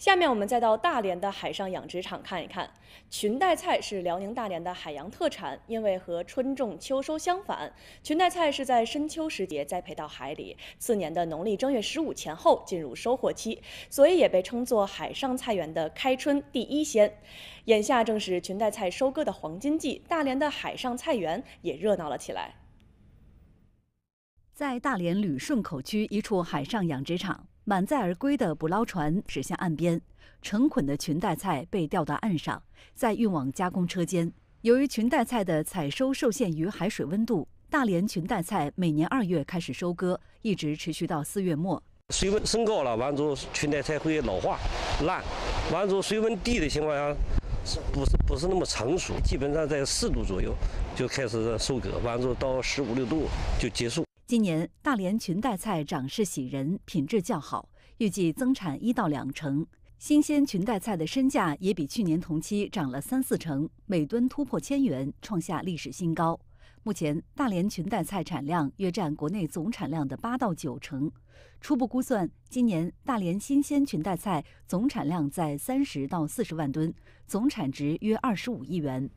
下面我们再到大连的海上养殖场看一看。裙带菜是辽宁大连的海洋特产，因为和春种秋收相反，裙带菜是在深秋时节栽培到海里，次年的农历正月十五前后进入收获期，所以也被称作“海上菜园”的开春第一鲜。眼下正是裙带菜收割的黄金季，大连的海上菜园也热闹了起来。在大连旅顺口区一处海上养殖场。满载而归的捕捞船驶向岸边，成捆的裙带菜被吊到岸上，再运往加工车间。由于裙带菜的采收受限于海水温度，大连裙带菜每年二月开始收割，一直持续到四月末。水温升高了，完之后裙带菜会老化烂；完之后水温低的情况下，不是不是那么成熟，基本上在四度左右就开始收割，完之后到十五六度就结束。今年大连裙带菜长势喜人，品质较好，预计增产一到两成。新鲜裙带菜的身价也比去年同期涨了三四成，每吨突破千元，创下历史新高。目前，大连裙带菜产量约占国内总产量的八到九成。初步估算，今年大连新鲜裙带菜总产量在三十到四十万吨，总产值约二十五亿元。